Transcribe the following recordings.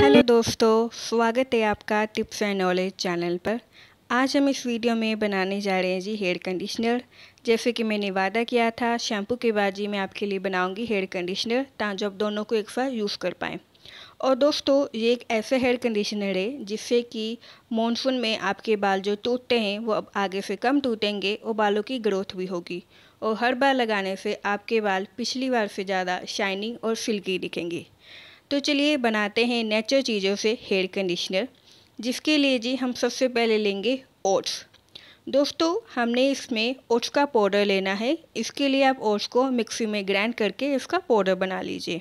hello दोस्तों स्वागत है आपका टिप्स एंड नॉलेज चैनल पर आज हम इस वीडियो में बनाने जा रहे हैं जी हेयर कंडीशनर जैसे कि मैंने वादा किया था शैम्पू के बाद जी मैं आपके लिए बनाऊंगी हेयर कंडीशनर ताकि आप दोनों को एक साथ यूज़ कर पाएँ और दोस्तों ये एक ऐसे हेयर कंडीशनर है जिससे कि मॉनसून में आपके बाल जो टूटते हैं वो अब आगे से कम टूटेंगे और बालों की ग्रोथ भी होगी और हर बार लगाने से आपके बाल पिछली बार से ज़्यादा शाइनिंग और सिल्की दिखेंगे तो चलिए बनाते हैं नेचुरल चीज़ों से हेयर कंडीशनर जिसके लिए जी हम सबसे पहले लेंगे ओट्स दोस्तों हमने इसमें ओट्स का पाउडर लेना है इसके लिए आप ओट्स को मिक्सी में ग्राइंड करके इसका पाउडर बना लीजिए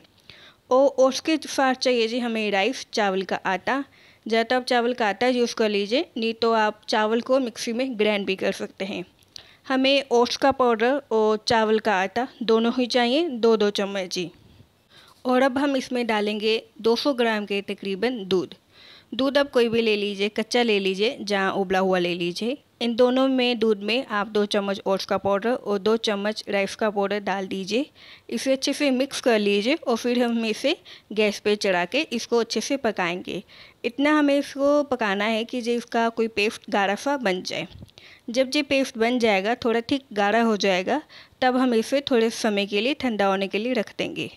और उसके साथ चाहिए जी हमें राइस चावल का आटा जहाँ आप चावल का आटा यूज़ कर लीजिए नहीं तो आप चावल को मिक्सी में ग्राइंड भी कर सकते हैं हमें ओट्स का पाउडर और चावल का आटा दोनों ही चाहिए दो दो चम्मच जी और अब हम इसमें डालेंगे 200 ग्राम के तकरीबन दूध दूध आप कोई भी ले लीजिए कच्चा ले लीजिए जहाँ उबला हुआ ले लीजिए इन दोनों में दूध में आप दो चम्मच ओट्स का पाउडर और दो चम्मच राइस का पाउडर डाल दीजिए इसे अच्छे से मिक्स कर लीजिए और फिर हम इसे गैस पे चढ़ा के इसको अच्छे से पकाएंगे इतना हमें इसको पकाना है कि जो इसका कोई पेस्ट गाढ़ा सा बन जाए जब ये पेस्ट बन जाएगा थोड़ा ठीक गाढ़ा हो जाएगा तब हम इसे थोड़े समय के लिए ठंडा होने के लिए रख देंगे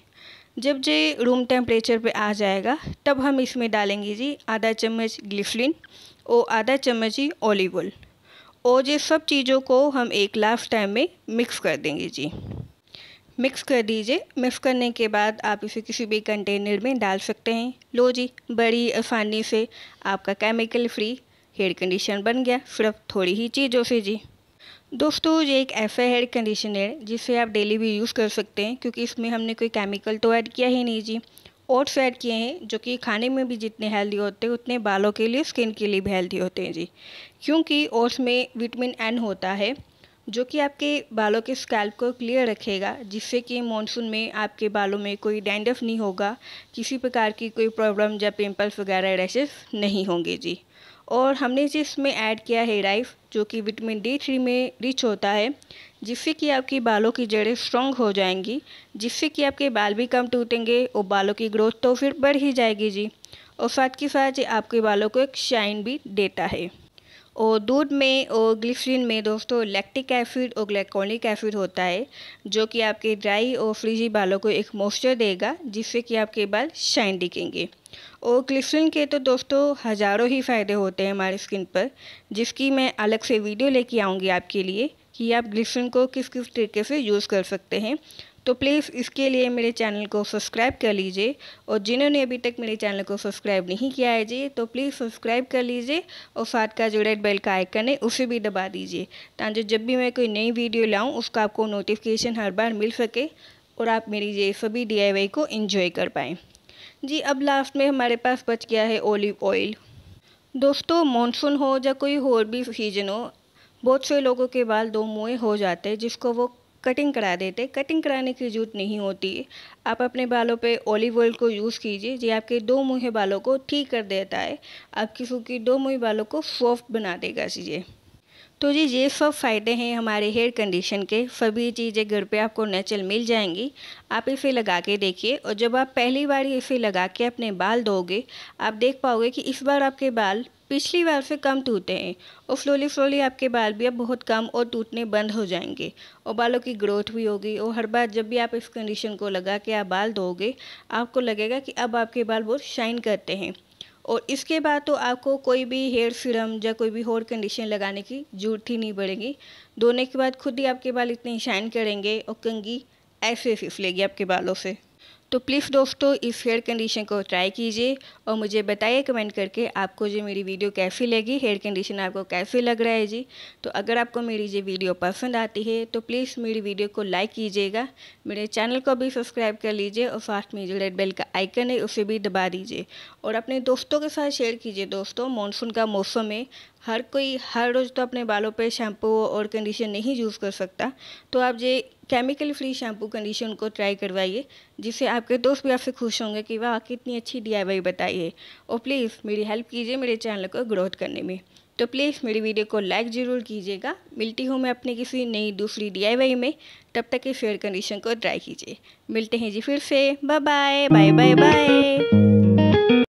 जब ये रूम टेम्परेचर पे आ जाएगा तब हम इसमें डालेंगे जी आधा चम्मच ग्लिफलिन और आधा चम्मच ही ऑलिव ऑयल और ये सब चीज़ों को हम एक लास्ट टाइम में मिक्स कर देंगे जी मिक्स कर दीजिए मिक्स करने के बाद आप इसे किसी भी कंटेनर में डाल सकते हैं लो जी बड़ी आसानी से आपका केमिकल फ्री हेयर कंडीशन बन गया सिर्फ थोड़ी ही चीज़ों से जी दोस्तों ये एक ऐसा हेयर कंडीशनर जिसे आप डेली भी यूज़ कर सकते हैं क्योंकि इसमें हमने कोई केमिकल तो ऐड किया ही नहीं जी ओट्स ऐड किए हैं जो कि खाने में भी जितने हेल्दी होते हैं उतने बालों के लिए स्किन के लिए भी हेल्दी होते हैं जी क्योंकि ओट्स में विटामिन एन होता है जो कि आपके बालों के स्कैल्प को क्लियर रखेगा जिससे कि मानसून में आपके बालों में कोई डैंडफ नहीं होगा किसी प्रकार की कोई प्रॉब्लम या पिम्पल्स वगैरह रैशेस नहीं होंगे जी और हमने जी इसमें ऐड किया है राइफ जो कि विटामिन डी थ्री में रिच होता है जिससे कि आपकी बालों की जड़ें स्ट्रॉन्ग हो जाएंगी जिससे कि आपके बाल भी कम टूटेंगे और बालों की ग्रोथ तो फिर बढ़ ही जाएगी जी और साथ के साथ ये आपके बालों को एक शाइन भी देता है और दूध में और ग्लिसरीन में दोस्तों लैक्टिक एसिड और ग्लाइकोलिक एसिड होता है जो कि आपके ड्राई और फ्रिजी बालों को एक मॉइस्चर देगा जिससे कि आपके बाल शाइन दिखेंगे और क्लिफ्सन के तो दोस्तों हज़ारों ही फ़ायदे होते हैं हमारी स्किन पर जिसकी मैं अलग से वीडियो लेके आऊँगी आपके लिए कि आप ग्लिफ्सन को किस किस तरीके से यूज़ कर सकते हैं तो प्लीज़ इसके लिए मेरे चैनल को सब्सक्राइब कर लीजिए और जिन्होंने अभी तक मेरे चैनल को सब्सक्राइब नहीं किया है जी तो प्लीज़ सब्सक्राइब कर लीजिए और साथ का जो रेड बेल का आइकन है उसे भी दबा दीजिए ताकि जब भी मैं कोई नई वीडियो लाऊं उसका आपको नोटिफिकेशन हर बार मिल सके और आप मेरी ये सभी डी को इन्जॉय कर पाएँ जी अब लास्ट में हमारे पास बच गया है ओलिव ऑयल दोस्तों मॉनसून हो या कोई और भी सीजन हो बहुत से लोगों के बाल दो मुँह हो जाते हैं जिसको वो कटिंग करा देते कटिंग कराने की जरूरत नहीं होती आप अपने बालों पे ऑलिव ऑयल को यूज़ कीजिए जो आपके दो मुँह बालों को ठीक कर देता है आपकी सूखी दो मुँह बालों को सॉफ्ट बना देगा चीज़ें तो जी ये सब फ़ायदे हैं हमारे हेयर कंडीशन के सभी चीज़ें घर पे आपको नेचुरल मिल जाएंगी आप इसे लगा के देखिए और जब आप पहली बार इसे लगा के अपने बाल धोगे आप देख पाओगे कि इस बार आपके बाल पिछली बार से कम टूटे हैं और स्लोली स्लोली आपके बाल भी अब बहुत कम और टूटने बंद हो जाएंगे और बालों की ग्रोथ भी होगी और हर बार जब भी आप इस कंडीशन को लगा के आप बाल धोगे आपको लगेगा कि अब आपके बाल बहुत शाइन करते हैं और इसके बाद तो आपको कोई भी हेयर सीरम या कोई भी और कंडीशन लगाने की जरूरत ही नहीं पड़ेगी धोने के बाद खुद ही आपके बाल इतने शाइन करेंगे और कंगी ऐसे फिसलेगी आपके बालों से तो प्लीज़ दोस्तों इस हेयर कंडीशन को ट्राई कीजिए और मुझे बताइए कमेंट करके आपको जो मेरी वीडियो कैसी लगी हेयर कंडीशन आपको कैसी लग रहा है जी तो अगर आपको मेरी ये वीडियो पसंद आती है तो प्लीज़ मेरी वीडियो को लाइक कीजिएगा मेरे चैनल को भी सब्सक्राइब कर लीजिए और साथ में जो रेड बेल का आइकन है उसे भी दबा दीजिए और अपने दोस्तों के साथ शेयर कीजिए दोस्तों मानसून का मौसम है हर कोई हर रोज़ तो अपने बालों पर शैम्पू और कंडीशन नहीं यूज़ कर सकता तो आप ये केमिकल फ्री शैम्पू कंडीशन को ट्राई करवाइए जिससे आपके दोस्त भी आपसे खुश होंगे कि वाह कितनी अच्छी डी वाई बताइए और प्लीज़ मेरी हेल्प कीजिए मेरे चैनल को ग्रोथ करने में तो प्लीज़ मेरी वीडियो को लाइक ज़रूर कीजिएगा मिलती हूँ मैं अपने किसी नई दूसरी डी में तब तक इस फेयर कंडीशन को ट्राई कीजिए मिलते हैं जी फिर से bye bye bye bye bye